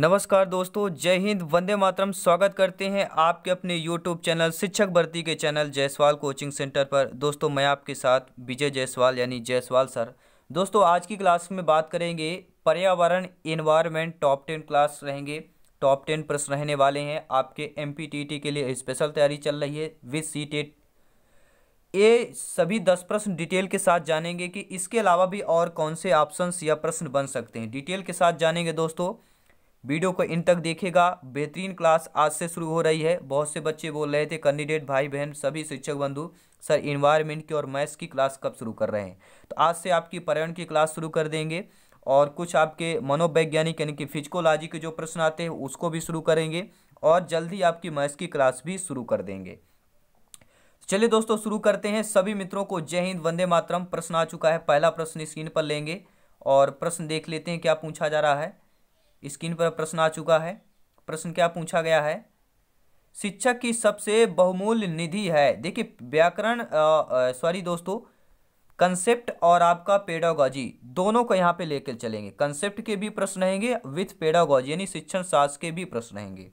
नमस्कार दोस्तों जय हिंद वंदे मातरम स्वागत करते हैं आपके अपने यूट्यूब चैनल शिक्षक भर्ती के चैनल जयसवाल कोचिंग सेंटर पर दोस्तों मैं आपके साथ विजय जायसवाल यानी जयसवाल सर दोस्तों आज की क्लास में बात करेंगे पर्यावरण इन्वायरमेंट टॉप टेन क्लास रहेंगे टॉप टेन प्रश्न रहने वाले हैं आपके एम के लिए स्पेशल तैयारी चल रही है विद सी टेट ये सभी दस प्रश्न डिटेल के साथ जानेंगे कि इसके अलावा भी और कौन से ऑप्शन या प्रश्न बन सकते हैं डिटेल के साथ जानेंगे दोस्तों वीडियो को इन तक देखेगा बेहतरीन क्लास आज से शुरू हो रही है बहुत से बच्चे बोल रहे थे कैंडिडेट भाई बहन सभी शिक्षक बंधु सर इन्वायरमेंट की और मैथ्स की क्लास कब शुरू कर रहे हैं तो आज से आपकी पर्यावरण की क्लास शुरू कर देंगे और कुछ आपके मनोवैज्ञानिक यानी कि फिजिकोलॉजी के जो प्रश्न आते हैं उसको भी शुरू करेंगे और जल्द ही आपकी मैथ्स की क्लास भी शुरू कर देंगे चलिए दोस्तों शुरू करते हैं सभी मित्रों को जय हिंद वंदे मातरम प्रश्न आ चुका है पहला प्रश्न स्क्रीन पर लेंगे और प्रश्न देख लेते हैं क्या पूछा जा रहा है स्क्रीन पर प्रश्न आ चुका है प्रश्न क्या पूछा गया है शिक्षक की सबसे बहुमूल्य निधि है देखिए व्याकरण सॉरी दोस्तों कंसेप्ट और आपका पेडागॉजी दोनों को यहाँ पे लेकर चलेंगे कंसेप्ट के भी प्रश्न रहेंगे विथ पेडागॉजी यानी शिक्षण शास्त्र के भी प्रश्न रहेंगे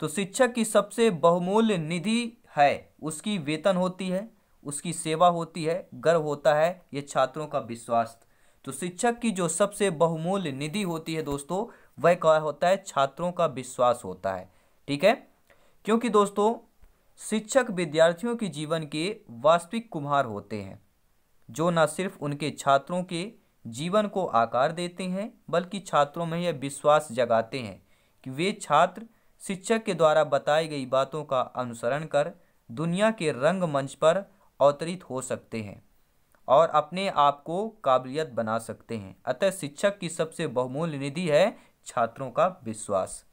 तो शिक्षक की सबसे बहुमूल्य निधि है उसकी वेतन होती है उसकी सेवा होती है गर्व होता है ये छात्रों का विश्वास तो शिक्षक की जो सबसे बहुमूल्य निधि होती है दोस्तों वह क्या होता है छात्रों का विश्वास होता है ठीक है क्योंकि दोस्तों शिक्षक विद्यार्थियों के जीवन के वास्तविक कुम्हार होते हैं जो न सिर्फ उनके छात्रों के जीवन को आकार देते हैं बल्कि छात्रों में यह विश्वास जगाते हैं कि वे छात्र शिक्षक के द्वारा बताई गई बातों का अनुसरण कर दुनिया के रंगमंच पर अवतरित हो सकते हैं और अपने आप को काबिलियत बना सकते हैं अतः शिक्षक की सबसे बहुमूल्य निधि है छात्रों का विश्वास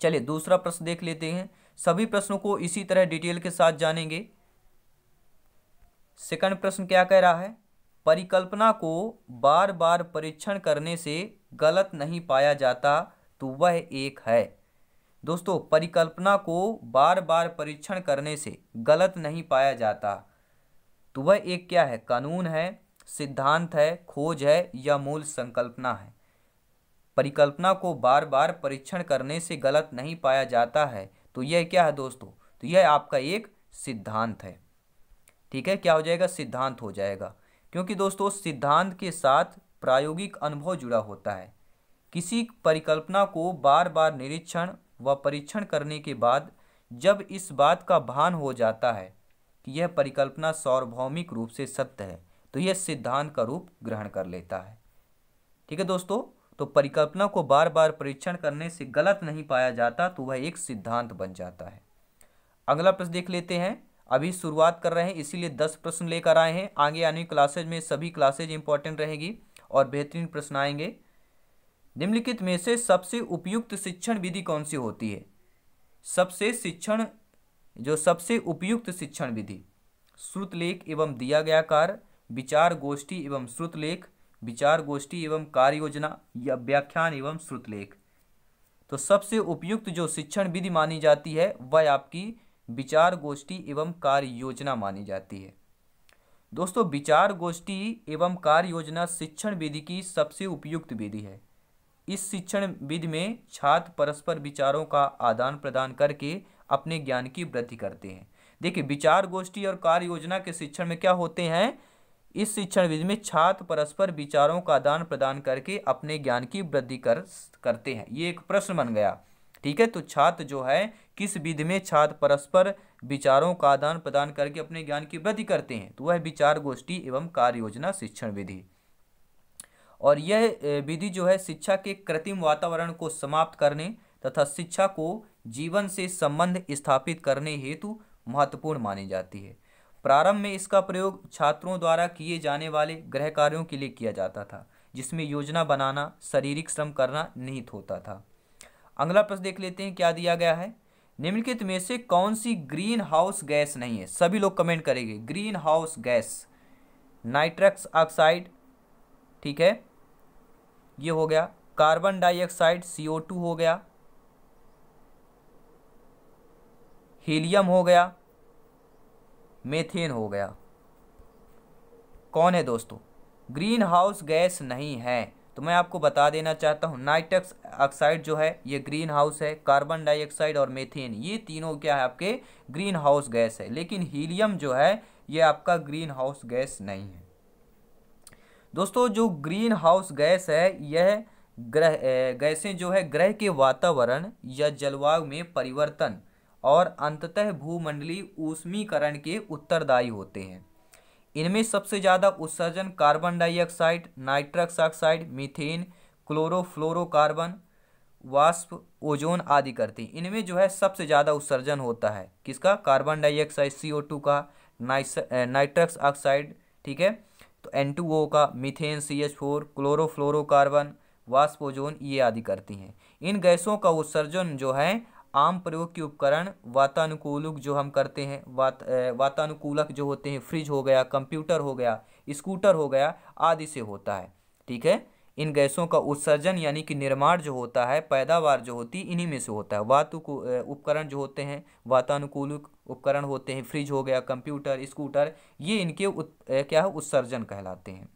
चलिए दूसरा प्रश्न देख लेते हैं सभी प्रश्नों को इसी तरह डिटेल के साथ जानेंगे सेकंड प्रश्न क्या कह रहा है परिकल्पना को बार बार परीक्षण करने से गलत नहीं पाया जाता तो वह एक है दोस्तों परिकल्पना को बार बार परीक्षण करने से गलत नहीं पाया जाता तो वह एक क्या है कानून है सिद्धांत है खोज है या मूल संकल्पना है परिकल्पना को बार बार परीक्षण करने से गलत नहीं पाया जाता है तो यह क्या है दोस्तों तो यह आपका एक सिद्धांत है ठीक है क्या हो जाएगा सिद्धांत हो जाएगा क्योंकि दोस्तों सिद्धांत के साथ प्रायोगिक अनुभव जुड़ा होता है किसी परिकल्पना को बार बार निरीक्षण व परीक्षण करने के बाद जब इस बात का भान हो जाता है कि यह परिकल्पना सार्वभौमिक रूप से सत्य है तो यह सिद्धांत का रूप ग्रहण कर लेता है ठीक है दोस्तों तो परिकल्पना को बार बार परीक्षण करने से गलत नहीं पाया जाता तो वह एक सिद्धांत बन जाता है अगला प्रश्न देख लेते हैं अभी शुरुआत कर रहे हैं इसीलिए दस प्रश्न लेकर आए हैं आगे आने क्लासेज में सभी क्लासेज इंपॉर्टेंट रहेगी और बेहतरीन प्रश्न आएंगे निम्नलिखित में से सबसे उपयुक्त शिक्षण विधि कौन सी होती है सबसे शिक्षण जो सबसे उपयुक्त शिक्षण विधि श्रुतलेख एवं दिया गया कार्य विचार गोष्ठी एवं श्रुतलेख विचार गोष्ठी एवं कार्य योजना या व्याख्यान एवं श्रुतलेख तो सबसे उपयुक्त जो शिक्षण विधि मानी जाती है वह आपकी विचार गोष्ठी एवं कार्य योजना मानी जाती है दोस्तों विचार गोष्ठी एवं कार्य योजना शिक्षण विधि की सबसे उपयुक्त विधि है इस शिक्षण विधि में छात्र परस्पर विचारों का आदान प्रदान करके अपने ज्ञान की वृद्धि करते हैं देखिए विचार गोष्ठी और कार्य योजना के शिक्षण में क्या होते हैं इस शिक्षण विधि में छात्र परस्पर विचारों का आदान प्रदान करके अपने ज्ञान की वृद्धि कर करते हैं ये एक प्रश्न बन गया ठीक है तो छात्र जो है किस विधि में छात्र परस्पर विचारों का आदान प्रदान करके अपने ज्ञान की वृद्धि करते हैं तो वह विचार गोष्ठी एवं कार्य योजना शिक्षण विधि और यह विधि जो है शिक्षा के कृत्रिम वातावरण को समाप्त करने तथा शिक्षा को जीवन से संबंध स्थापित करने हेतु महत्वपूर्ण मानी जाती है प्रारंभ में इसका प्रयोग छात्रों द्वारा किए जाने वाले गृह कार्यों के लिए किया जाता था जिसमें योजना बनाना शारीरिक श्रम करना निहित होता था अगला प्रश्न देख लेते हैं क्या दिया गया है निम्नलिखित में से कौन सी ग्रीन हाउस गैस नहीं है सभी लोग कमेंट करेंगे green house gas nitrous oxide ठीक है ये हो गया कार्बन डाइऑक्साइड टू हो गया हीलियम हो गया मेथेन हो गया कौन है दोस्तों ग्रीन हाउस गैस नहीं है तो मैं आपको बता देना चाहता हूँ नाइट्रक्स ऑक्साइड जो है ये ग्रीन हाउस है कार्बन डाइऑक्साइड और मेथेन ये तीनों क्या है आपके ग्रीन हाउस गैस है लेकिन हीलियम जो है ये आपका ग्रीन हाउस गैस नहीं है दोस्तों जो ग्रीन हाउस गैस है यह ग्रह गैसें जो है ग्रह के वातावरण या जलवायु में परिवर्तन और अंततः भूमंडलीय ऊष्मीकरण के उत्तरदायी होते हैं इनमें सबसे ज़्यादा उत्सर्जन carbon dioxide nitrous oxide methane chlorofluorocarbon वाष्प ओजोन आदि करती हैं इनमें जो है सबसे ज़्यादा उत्सर्जन होता है किसका carbon dioxide C O two का नाइस ऑक्साइड ठीक है तो एन टू ओ का methane C H four chlorofluorocarbon वाष्प ओजोन ये आदि करती हैं इन गैसों का उत्सर्जन जो है आम प्रयोग के उपकरण वातानुकूलक जो हम करते हैं वात वातानुकूलक जो होते हैं फ्रिज हो गया कंप्यूटर हो गया स्कूटर हो गया आदि से होता है ठीक है इन गैसों का उत्सर्जन यानी कि निर्माण जो होता है पैदावार जो होती है इन्हीं में से होता है वातु उपकरण जो होते हैं वातानुकूलक उपकरण होते हैं फ्रिज हो गया कंप्यूटर स्कूटर ये इनके उत, क्या है उत्सर्जन कहलाते हैं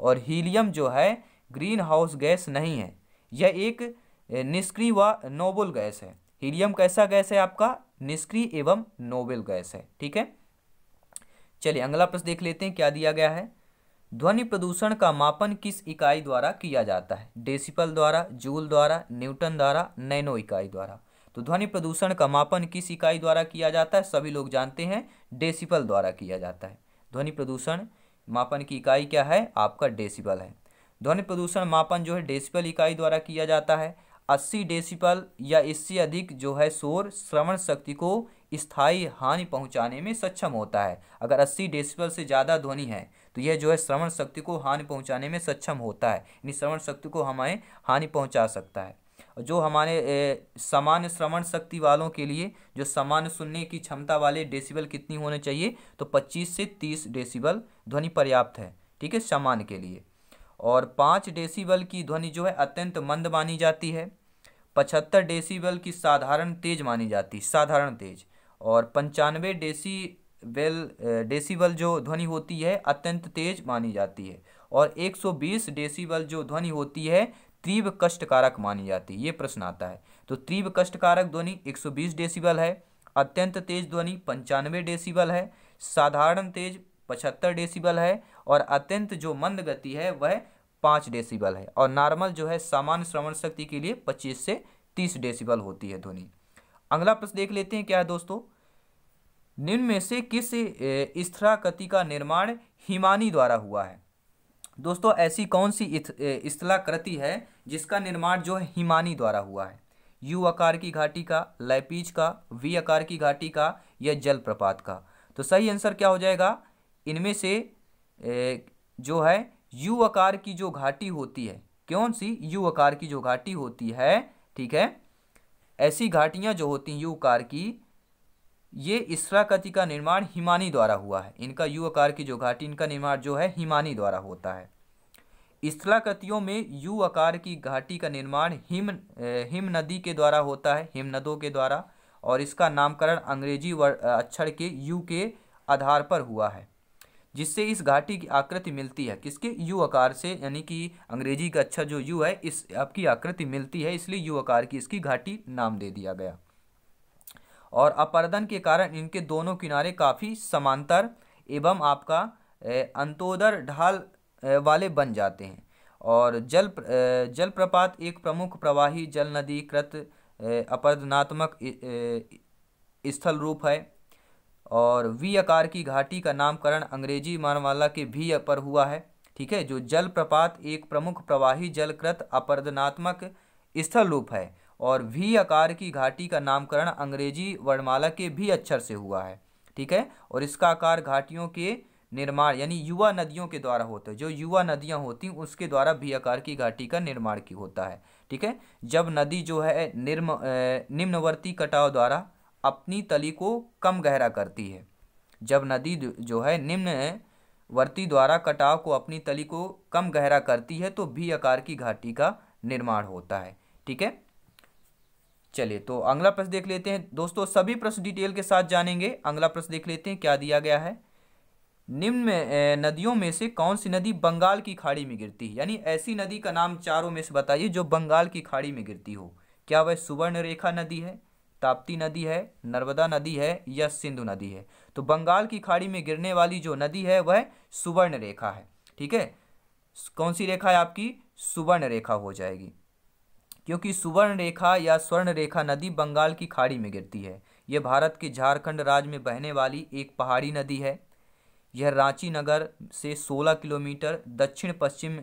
और हीलियम जो है ग्रीन हाउस गैस नहीं है यह एक निष्क्रिय व नोबल गैस है हीलियम कैसा गैस है आपका निष्क्रिय एवं नोबेल गैस है ठीक है चलिए अगला प्रश्न देख लेते हैं क्या दिया गया है ध्वनि प्रदूषण का मापन किस इकाई द्वारा किया जाता है डेसिपल द्वारा जूल द्वारा न्यूटन द्वारा नैनो इकाई द्वारा तो ध्वनि प्रदूषण का मापन किस इकाई द्वारा किया जाता है सभी लोग जानते हैं डेसिपल द्वारा किया जाता है ध्वनि प्रदूषण मापन की इकाई क्या है आपका डेसिपल है ध्वनि प्रदूषण मापन जो है डेसिपल इकाई द्वारा किया जाता है 80 डेसिपल या इससे अधिक जो है शोर श्रवण शक्ति को स्थायी हानि पहुंचाने में सक्षम होता है अगर 80 डेसिपल से ज़्यादा ध्वनि है तो यह जो है श्रवण शक्ति को हानि पहुंचाने में सक्षम होता है यानी श्रवण शक्ति को हमें हानि पहुंचा सकता है जो हमारे सामान्य श्रवण शक्ति वालों के लिए जो सामान्य सुनने की क्षमता वाले डेसिबल कितनी होने चाहिए तो पच्चीस से तीस डेसिबल ध्वनि पर्याप्त है ठीक है सामान्य के लिए और पाँच डेसीबल की ध्वनि जो है अत्यंत मंद मानी जाती है पचहत्तर डेसीबल की साधारण तेज मानी जाती है साधारण तेज और पंचानवे डेसी बेल डेसीबल जो ध्वनि होती है अत्यंत तेज मानी जाती है और 120 डेसीबल जो ध्वनि होती है तीव्र कष्टकारक मानी जाती है ये प्रश्न आता है तो तीव्र कष्टकारक ध्वनि 120 डेसीबल है अत्यंत तेज ध्वनि पंचानवे डेसीबल है साधारण तेज पचहत्तर डेसीबल है और अत्यंत जो मंद गति है वह पाँच डेसीबल है और नॉर्मल जो है सामान्य श्रवण शक्ति के लिए पच्चीस से तीस डेसीबल होती है ध्वनि अगला प्रश्न देख लेते हैं क्या है दोस्तों निम्न में से किस स्थलाकृति का निर्माण हिमानी द्वारा हुआ है दोस्तों ऐसी कौन सी स्थलाकृति है जिसका निर्माण जो है हिमानी द्वारा हुआ है यू आकार की घाटी का लैपीज का वी आकार की घाटी का या जलप्रपात का तो सही आंसर क्या हो जाएगा इनमें से जो है यू आकार की जो घाटी होती है कौन सी यू आकार की जो घाटी होती है ठीक है ऐसी घाटियाँ जो होती हैं यू आकार की ये इसराकति का निर्माण हिमानी द्वारा हुआ है इनका यू आकार की जो घाटी इनका निर्माण जो है हिमानी द्वारा होता है इसलाकतियों में यू आकार की घाटी का निर्माण हिम हिम नदी के द्वारा होता है हिम नदों के द्वारा और इसका नामकरण अंग्रेजी अक्षर के यू के आधार पर हुआ है जिससे इस घाटी की आकृति मिलती है किसके यू आकार से यानी कि अंग्रेजी का अच्छा जो यू है इस आपकी आकृति मिलती है इसलिए यू आकार की इसकी घाटी नाम दे दिया गया और अपर्दन के कारण इनके दोनों किनारे काफ़ी समांतर एवं आपका अंतोदर ढाल वाले बन जाते हैं और जल जलप्रपात एक प्रमुख प्रवाही जल नदी कृत अपर्दनात्मक स्थल रूप है और वी आकार की घाटी का नामकरण अंग्रेजी मानवाला के भी पर हुआ है ठीक है जो जल प्रपात एक प्रमुख प्रवाही जलकृत अपर्दनात्मक स्थल रूप है और वी आकार की घाटी का नामकरण अंग्रेजी वर्णमाला के भी अक्षर से हुआ है ठीक है और इसका आकार घाटियों के निर्माण यानी युवा नदियों के द्वारा होता है जो युवा नदियां होती हैं उसके द्वारा भी आकार की घाटी का निर्माण की होता है ठीक है जब नदी जो है निर्म निम्नवर्ती कटाव द्वारा अपनी तली को कम गहरा करती है जब नदी जो है निम्न वर्ती द्वारा कटाव को अपनी तली को कम गहरा करती है तो भी आकार की घाटी का निर्माण होता है ठीक है चलिए तो अगला प्रश्न देख लेते हैं दोस्तों सभी प्रश्न डिटेल के साथ जानेंगे अगला प्रश्न देख लेते हैं क्या दिया गया है निम्न में नदियों में से कौन सी नदी बंगाल की खाड़ी में गिरती है यानी ऐसी नदी का नाम चारों में से बताइए जो बंगाल की खाड़ी में गिरती हो क्या वह सुवर्ण रेखा नदी है ताप्ती नदी है नर्मदा नदी है या सिंधु नदी है तो बंगाल की खाड़ी में गिरने वाली जो नदी है वह सुवर्ण रेखा है ठीक है कौन सी रेखा है आपकी सुवर्ण रेखा हो जाएगी क्योंकि सुवर्ण रेखा या स्वर्ण रेखा नदी बंगाल की खाड़ी में गिरती है यह भारत के झारखंड राज्य में बहने वाली एक पहाड़ी नदी है यह रांची नगर से 16 किलोमीटर दक्षिण पश्चिम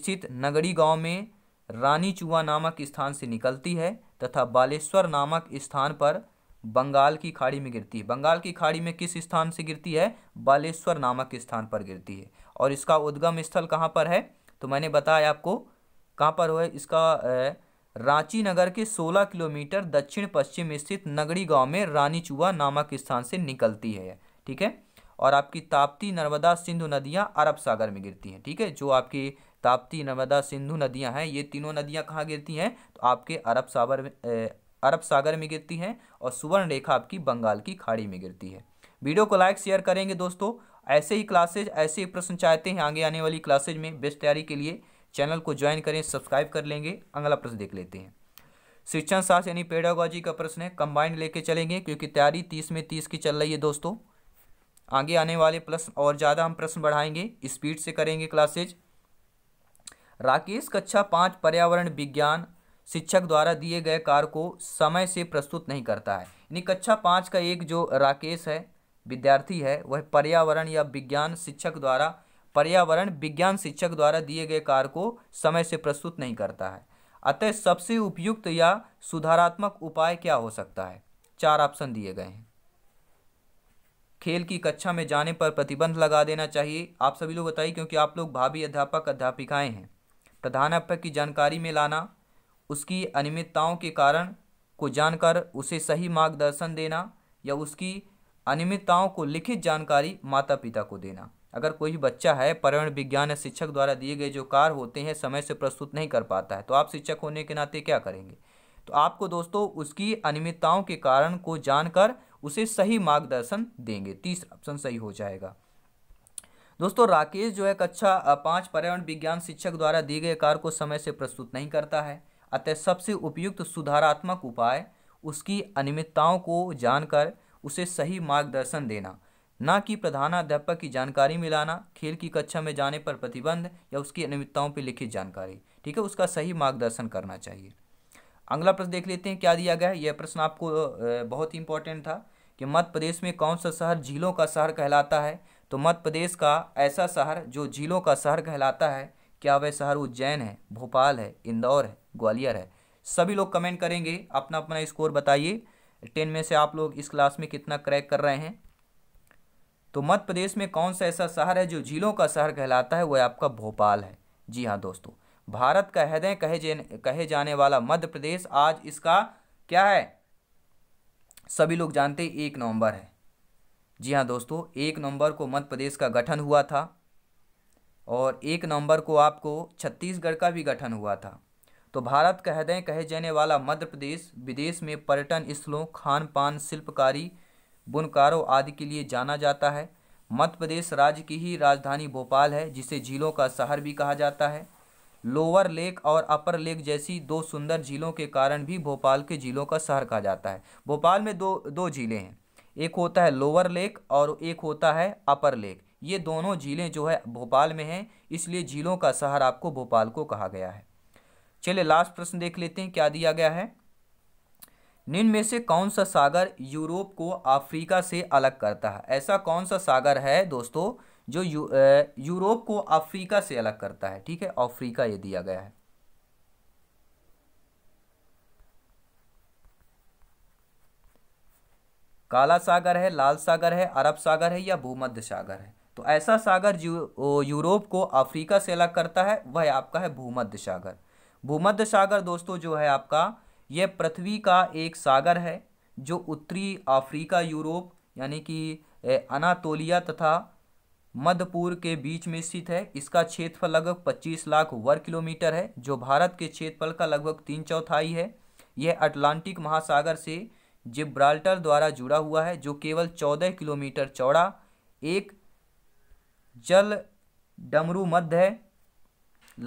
स्थित नगरी गांव में रानी चुआ नामक स्थान से निकलती है तथा बालेश्वर नामक स्थान पर बंगाल की खाड़ी में गिरती है बंगाल की खाड़ी में किस स्थान से गिरती है बालेश्वर नामक स्थान पर गिरती है और इसका उद्गम स्थल कहाँ पर है तो मैंने बताया आपको कहाँ पर हो है इसका रांची नगर के 16 किलोमीटर दक्षिण पश्चिम स्थित नगरी गांव में रानी चुआ नामक स्थान से निकलती है ठीक है और आपकी ताप्ती नर्मदा सिंधु नदियाँ अरब सागर में गिरती हैं ठीक है जो आपकी ताप्ती नर्मदा सिंधु नदियाँ हैं ये तीनों नदियाँ कहाँ गिरती हैं तो आपके अरब सागर में अरब सागर में गिरती हैं और सुवर्ण रेखा आपकी बंगाल की खाड़ी में गिरती है वीडियो को लाइक शेयर करेंगे दोस्तों ऐसे ही क्लासेज ऐसे ही प्रश्न चाहते हैं आगे आने वाली क्लासेज में बेस्ट तैयारी के लिए चैनल को ज्वाइन करें सब्सक्राइब कर लेंगे अगला प्रश्न देख लेते हैं शिक्षण शास्त्र यानी पेडागोजी का प्रश्न है कंबाइंड लेके चलेंगे क्योंकि तैयारी तीस में तीस की चल रही है दोस्तों आगे आने वाले प्रश्न और ज़्यादा हम प्रश्न बढ़ाएंगे स्पीड से करेंगे क्लासेज राकेश कक्षा पाँच पर्यावरण विज्ञान शिक्षक द्वारा दिए गए कार्य को समय से प्रस्तुत नहीं करता है यानी कक्षा पाँच का एक जो राकेश है विद्यार्थी है वह पर्यावरण या विज्ञान शिक्षक द्वारा पर्यावरण विज्ञान शिक्षक द्वारा दिए गए कार्य को समय से प्रस्तुत नहीं करता है अतः सबसे उपयुक्त या सुधारात्मक उपाय क्या हो सकता है चार ऑप्शन दिए गए हैं खेल की कक्षा में जाने पर प्रतिबंध लगा देना चाहिए आप सभी लोग बताइए क्योंकि आप लोग भावी अध्यापक अध्यापिकाएं हैं प्रधानपक की जानकारी में लाना उसकी अनियमितताओं के कारण को जानकर उसे सही मार्गदर्शन देना या उसकी अनियमितताओं को लिखित जानकारी माता पिता को देना अगर कोई बच्चा है पर्यावरण विज्ञान या शिक्षक द्वारा दिए गए जो कार्य होते हैं समय से प्रस्तुत नहीं कर पाता है तो आप शिक्षक होने के नाते क्या करेंगे तो आपको दोस्तों उसकी अनियमितताओं के कारण को जानकर उसे सही मार्गदर्शन देंगे तीसरा ऑप्शन सही हो जाएगा दोस्तों राकेश जो है कक्षा अच्छा, पाँच पर्यावरण विज्ञान शिक्षक द्वारा दिए गए कार्य को समय से प्रस्तुत नहीं करता है अतः सबसे उपयुक्त सुधारात्मक उपाय उसकी अनियमितताओं को जानकर उसे सही मार्गदर्शन देना न कि प्रधानाध्यापक की जानकारी मिलाना खेल की कक्षा में जाने पर प्रतिबंध या उसकी अनियमितताओं पर लिखित जानकारी ठीक है उसका सही मार्गदर्शन करना चाहिए अगला प्रश्न देख लेते हैं क्या दिया गया है यह प्रश्न आपको बहुत ही इंपॉर्टेंट था कि मध्य प्रदेश में कौन सा शहर झीलों का शहर कहलाता है तो मध्य प्रदेश का ऐसा शहर जो जिलों का शहर कहलाता है क्या वह शहर उज्जैन है भोपाल है इंदौर है ग्वालियर है सभी लोग कमेंट करेंगे अपना अपना स्कोर बताइए टेन में से आप लोग इस क्लास में कितना क्रैक कर रहे हैं तो मध्य प्रदेश में कौन सा ऐसा शहर है जो जिलों का शहर कहलाता है वह आपका भोपाल है जी हाँ दोस्तों भारत का हृदय कहे कहे जाने वाला मध्य प्रदेश आज इसका क्या है सभी लोग जानते एक नवंबर है जी हाँ दोस्तों एक नवंबर को मध्य प्रदेश का गठन हुआ था और एक नवंबर को आपको छत्तीसगढ़ का भी गठन हुआ था तो भारत कह दें कहे जाने वाला मध्य प्रदेश विदेश में पर्यटन स्थलों खान पान शिल्पकारी बुनकारों आदि के लिए जाना जाता है मध्य प्रदेश राज्य की ही राजधानी भोपाल है जिसे झीलों का शहर भी कहा जाता है लोअर लेक और अपर लेक जैसी दो सुंदर झीलों के कारण भी भोपाल के झीलों का शहर कहा जाता है भोपाल में दो दो झीलें हैं एक होता है लोअर लेक और एक होता है अपर लेक ये दोनों झीलें जो है भोपाल में हैं इसलिए झीलों का शहर आपको भोपाल को कहा गया है चलिए लास्ट प्रश्न देख लेते हैं क्या दिया गया है निम्न में से कौन सा सागर यूरोप को अफ्रीका से अलग करता है ऐसा कौन सा सागर है दोस्तों जो यू, यूरोप को अफ्रीका से अलग करता है ठीक है अफ्रीका ये दिया गया है काला सागर है लाल सागर है अरब सागर है या भूमध्य सागर है तो ऐसा सागर जो यूरोप को अफ्रीका से अलग करता है वह आपका है भूमध्य सागर भूमध्य सागर दोस्तों जो है आपका यह पृथ्वी का एक सागर है जो उत्तरी अफ्रीका यूरोप यानी कि अनातोलिया तथा मध्यपुर के बीच में स्थित है इसका क्षेत्रफल लगभग 25 लाख वर्ग किलोमीटर है जो भारत के क्षेत्रफल का लगभग तीन चौथाई है यह अटलांटिक महासागर से जिब्राल्टर द्वारा जुड़ा हुआ है जो केवल चौदह किलोमीटर चौड़ा एक जल डमरू मध्य है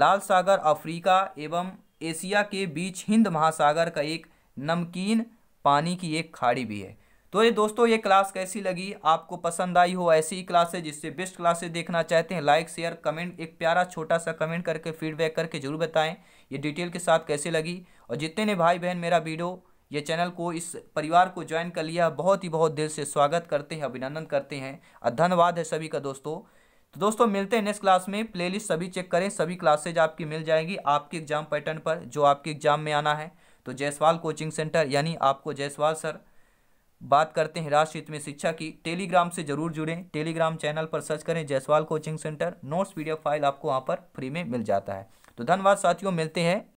लाल सागर अफ्रीका एवं एशिया के बीच हिंद महासागर का एक नमकीन पानी की एक खाड़ी भी है तो ये दोस्तों ये क्लास कैसी लगी आपको पसंद आई हो ऐसी ही क्लासेज जिससे बेस्ट क्लासेज देखना चाहते हैं लाइक शेयर कमेंट एक प्यारा छोटा सा कमेंट करके फीडबैक करके जरूर बताएं ये डिटेल के साथ कैसे लगी और जितने भाई बहन मेरा वीडियो ये चैनल को इस परिवार को ज्वाइन कर लिया बहुत ही बहुत दिल से स्वागत करते हैं अभिनंदन करते हैं और धन्यवाद है सभी का दोस्तों तो दोस्तों मिलते हैं नेक्स्ट क्लास में प्लेलिस्ट सभी चेक करें सभी क्लासेज आपकी मिल जाएंगी आपके एग्जाम पैटर्न पर जो आपके एग्जाम में आना है तो जयसवाल कोचिंग सेंटर यानी आपको जयसवाल सर बात करते हैं राष्ट्रहित में शिक्षा की टेलीग्राम से जरूर जुड़ें टेलीग्राम चैनल पर सर्च करें Jaiswal coaching centre notes PDF file आपको वहाँ पर फ्री में मिल जाता है तो धन्यवाद साथियों मिलते हैं